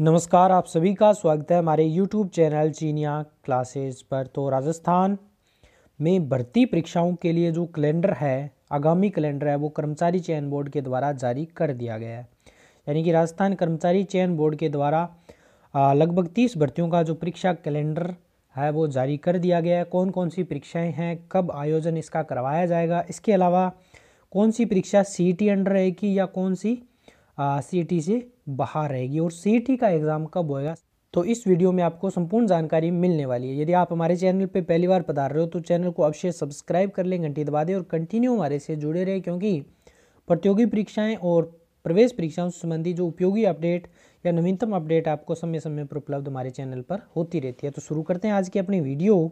नमस्कार आप सभी का स्वागत है हमारे YouTube चैनल चीनिया क्लासेस पर तो राजस्थान में भर्ती परीक्षाओं के लिए जो कैलेंडर है आगामी कैलेंडर है वो कर्मचारी चयन बोर्ड के द्वारा जारी कर दिया गया है यानी कि राजस्थान कर्मचारी चयन बोर्ड के द्वारा लगभग तीस भर्तियों का जो परीक्षा कैलेंडर है वो जारी कर दिया गया है कौन कौन सी परीक्षाएँ हैं कब आयोजन इसका करवाया जाएगा इसके अलावा कौन सी परीक्षा सी टी अंडर रहेगी या कौन सी सी टी से बाहर रहेगी और सी का एग्ज़ाम कब होएगा तो इस वीडियो में आपको संपूर्ण जानकारी मिलने वाली है यदि आप हमारे चैनल पर पहली बार पधार रहे हो तो चैनल को अवश्य सब्सक्राइब कर लें घंटी दबा दें और कंटिन्यू हमारे से जुड़े रहे क्योंकि प्रतियोगी परीक्षाएं और प्रवेश परीक्षाओं संबंधी जो उपयोगी अपडेट या नवीनतम अपडेट आपको समय समय पर उपलब्ध हमारे चैनल पर होती रहती है तो शुरू करते हैं आज की अपनी वीडियो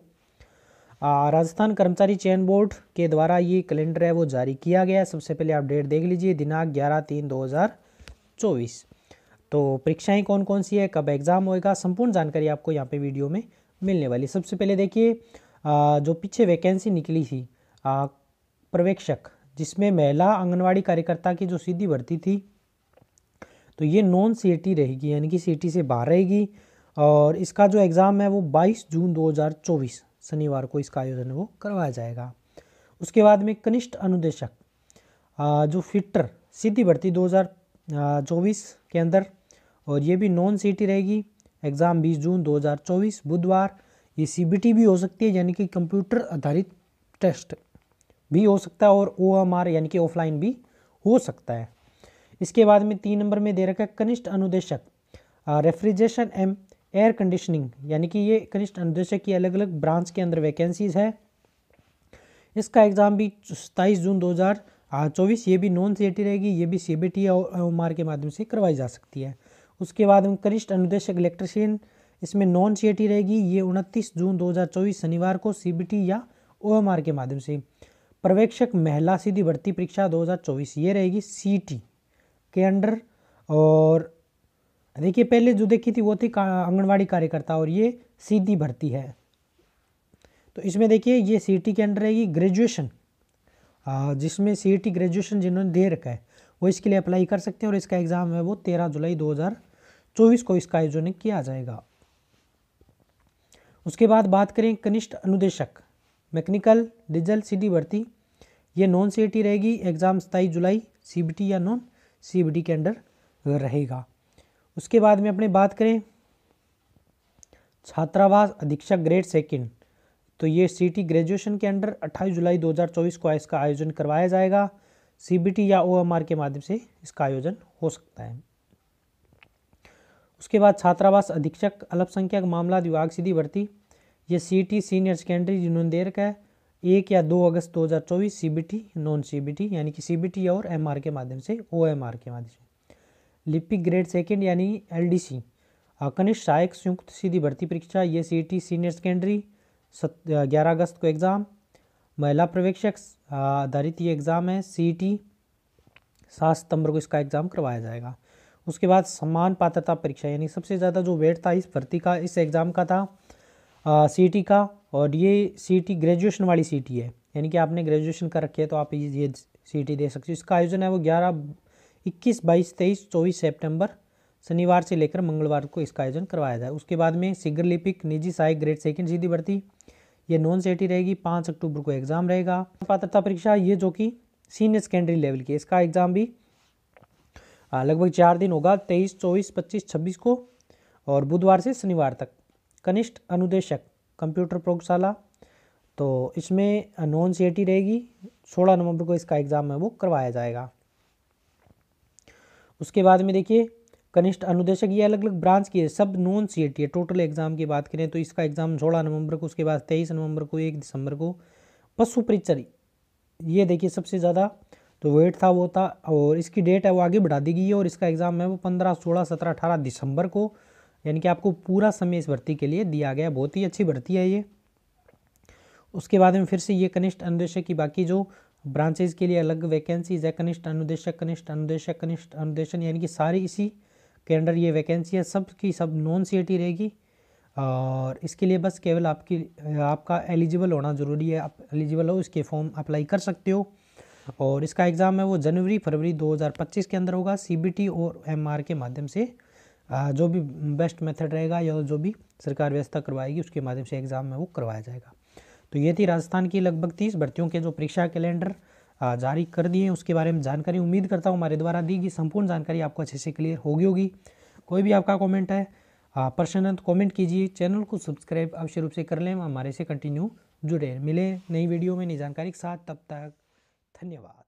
राजस्थान कर्मचारी चयन बोर्ड के द्वारा ये कैलेंडर है वो जारी किया गया सबसे पहले आप डेट देख लीजिए दिनांक ग्यारह तीन दो हज़ार चौबीस तो परीक्षाएं कौन कौन सी है कब एग्ज़ाम होएगा संपूर्ण जानकारी आपको यहाँ पे वीडियो में मिलने वाली सबसे पहले देखिए जो पीछे वैकेंसी निकली थी पर्यवेक्षक जिसमें महिला आंगनवाड़ी कार्यकर्ता की जो सीधी भर्ती थी तो ये नॉन सी e रहेगी यानी कि सी e से बाहर रहेगी और इसका जो एग्ज़ाम है वो 22 जून 2024 शनिवार को इसका आयोजन वो करवाया जाएगा उसके बाद में कनिष्ठ अनुदेशक जो फिटर सीधी भर्ती 2024 के अंदर और ये भी नॉन सीटी रहेगी एग्ज़ाम 20 जून 2024 बुधवार ये सीबीटी भी हो सकती है यानी कि कंप्यूटर आधारित टेस्ट भी हो सकता है और ओ एम आर यानी कि ऑफलाइन भी हो सकता है इसके बाद में तीन नंबर में दे रखा है कनिष्ठ अनुदेशक रेफ्रिजरेशन एम एयर कंडीशनिंग यानी कि ये कनिष्ठ अनुदेशक की अलग अलग ब्रांच के अंदर वैकेंसीज है इसका एग्ज़ाम भी सताईस जून दो हज़ार चौबीस ये भी नॉन सी रहेगी ये भी सी बी टी और एम आर के माध्यम से करवाई जा सकती है उसके बाद हम कनिष्ठ अनुदेशक इलेक्ट्रिशियन इसमें नॉन सी रहेगी ये उनतीस जून 2024 शनिवार को सी या ओ के माध्यम से पर्यवेक्षक महिला सीधी भर्ती परीक्षा 2024 ये रहेगी सी के अंडर और देखिए पहले जो देखी थी वो थी का, कार्यकर्ता और ये सीधी भर्ती है तो इसमें देखिए ये सी के अंडर रहेगी ग्रेजुएशन जिसमें सीटी ग्रेजुएशन जिन्होंने दे रखा है वो इसके लिए अप्लाई कर सकते हैं और इसका एग्ज़ाम है वो तेरह जुलाई दो चौबीस को इसका आयोजन किया जाएगा उसके बाद बात करें कनिष्ठ अनुदेशक मैकेनिकल डीजल सीडी भर्ती ये नॉन सीईटी रहेगी एग्ज़ाम सताईस जुलाई सीबीटी या नॉन सीबीटी के अंडर रहेगा उसके बाद में अपने बात करें छात्रावास अधीक्षक ग्रेड सेकंड तो ये सीटी ग्रेजुएशन के अंडर 28 जुलाई 2024 को इसका आयोजन करवाया जाएगा सीबीटी या ओएमआर के माध्यम से इसका आयोजन हो सकता है उसके बाद छात्रावास अधीक्षक अल्पसंख्यक मामला विभाग सीधी भर्ती ये सीटी सीनियर सेकेंडरी देर का है एक या दो अगस्त 2024 सीबीटी नॉन सीबीटी यानी कि सीबीटी और एमआर के माध्यम से ओएमआर के माध्यम से लिपिक ग्रेड सेकेंड यानी एलडीसी कनिष्ठ सहायक संयुक्त सीधी भर्ती परीक्षा ये सीटी सीनियर सेकेंडरी सत ग्यारह अगस्त को एग्ज़ाम महिला प्रवेक्षक आधारित ये एग्ज़ाम है सीटी सात सितंबर को इसका एग्ज़ाम करवाया जाएगा उसके बाद समान पात्रता परीक्षा यानी सबसे ज़्यादा जो वेट था इस भर्ती का इस एग्ज़ाम का था सी का और ये सी ग्रेजुएशन वाली सी है यानी कि आपने ग्रेजुएशन कर रखी है तो आप ये सी दे सकते हो इसका आयोजन है वो ग्यारह इक्कीस बाईस तेईस चौबीस सेप्टेम्बर शनिवार से लेकर मंगलवार को इसका आयोजन करवाया जाए उसके बाद में शीघ्र लिपिक निजी सहायक ग्रेड सेकेंड सीधी भर्ती ये नॉन सेटी रहेगी पाँच अक्टूबर को एग्ज़ाम रहेगा पात्रता परीक्षा ये जो कि सीनियर सेकेंडरी लेवल की इसका एग्ज़ाम भी लगभग चार दिन होगा तेईस चौबीस पच्चीस छब्बीस को और बुधवार से शनिवार तक कनिष्ठ अनुदेशक कंप्यूटर प्रयोगशाला तो इसमें नॉन सी रहेगी सोलह नवंबर को इसका एग्ज़ाम है वो करवाया जाएगा उसके बाद में देखिए कनिष्ठ अनुदेशक ये अलग अलग ब्रांच की है सब नॉन सी है टोटल एग्ज़ाम की बात करें तो इसका एग्ज़ाम सोलह नवंबर को उसके बाद तेईस नवंबर को एक दिसंबर को पशु परिचर ये देखिए सबसे ज़्यादा तो वेट था वो था और इसकी डेट है वो आगे बढ़ा दी गई है और इसका एग्ज़ाम है वो पंद्रह सोलह सत्रह अठारह दिसंबर को यानी कि आपको पूरा समय इस भर्ती के लिए दिया गया बहुत ही अच्छी भर्ती है ये उसके बाद में फिर से ये कनिष्ठ अनुदेशक की बाकी जो ब्रांचेज के लिए अलग वैकेंसीज है कनिष्ठ अनुदेशक कनिष्ठ अनुदेशक कनिष्ठ अनुदेशन यानी कि सारी इसी के अंडर ये वैकेंसी है सब की सब नॉन सी रहेगी और इसके लिए बस केवल आपकी आपका एलिजिबल होना ज़रूरी है आप एलिजिबल हो इसके फॉर्म अप्लाई कर सकते हो और इसका एग्ज़ाम है वो जनवरी फरवरी 2025 के अंदर होगा सीबीटी और एमआर के माध्यम से जो भी बेस्ट मेथड रहेगा या जो भी सरकार व्यवस्था करवाएगी उसके माध्यम से एग्ज़ाम में वो करवाया जाएगा तो ये थी राजस्थान की लगभग तीस भर्तियों के जो परीक्षा कैलेंडर जारी कर दिए उसके बारे में जानकारी उम्मीद करता हूँ हमारे द्वारा दी गई संपूर्ण जानकारी आपको अच्छे से क्लियर होगी होगी कोई भी आपका कमेंट है प्रश्न है तो कॉमेंट कीजिए चैनल को सब्सक्राइब अवश्य रूप से कर लें हमारे से कंटिन्यू जुड़े मिले नई वीडियो में नई जानकारी के साथ तब तक 你话。